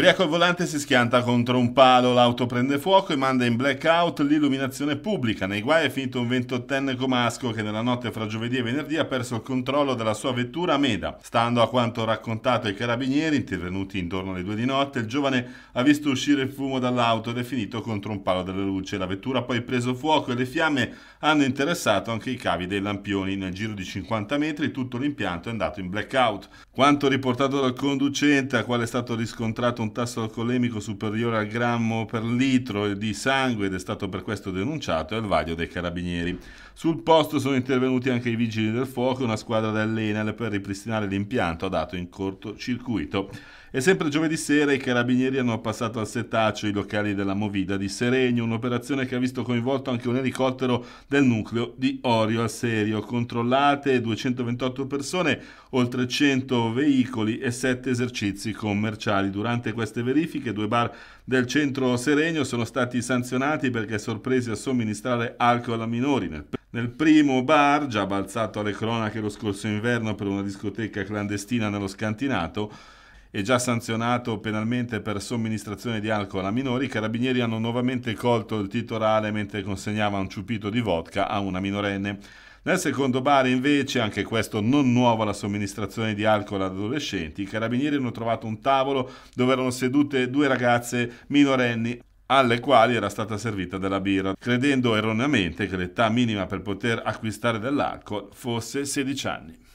Ubriaco al volante si schianta contro un palo, l'auto prende fuoco e manda in blackout l'illuminazione pubblica. Nei guai è finito un 28enne comasco che nella notte fra giovedì e venerdì ha perso il controllo della sua vettura a Meda. Stando a quanto raccontato ai carabinieri, intervenuti intorno alle due di notte, il giovane ha visto uscire il fumo dall'auto ed è finito contro un palo della luce. La vettura ha poi preso fuoco e le fiamme hanno interessato anche i cavi dei lampioni. Nel giro di 50 metri tutto l'impianto è andato in blackout. Quanto riportato dal conducente, a quale è stato riscontrato un tasso alcolemico superiore al grammo per litro di sangue ed è stato per questo denunciato, è il vaglio dei carabinieri. Sul posto sono intervenuti anche i vigili del fuoco e una squadra dell'Enel per ripristinare l'impianto dato in cortocircuito. E sempre giovedì sera i carabinieri hanno passato al setaccio i locali della Movida di Seregno, un'operazione che ha visto coinvolto anche un elicottero del nucleo di Orio a Serio. Controllate 228 persone, oltre 100 veicoli e 7 esercizi commerciali. Durante queste verifiche due bar del centro Seregno sono stati sanzionati perché sorpresi a somministrare alcol a minori. Nel primo bar, già balzato alle cronache lo scorso inverno per una discoteca clandestina nello scantinato, e già sanzionato penalmente per somministrazione di alcol a minori, i carabinieri hanno nuovamente colto il titolare mentre consegnava un ciupito di vodka a una minorenne. Nel secondo bar invece, anche questo non nuovo alla somministrazione di alcol ad adolescenti, i carabinieri hanno trovato un tavolo dove erano sedute due ragazze minorenni alle quali era stata servita della birra, credendo erroneamente che l'età minima per poter acquistare dell'alcol fosse 16 anni.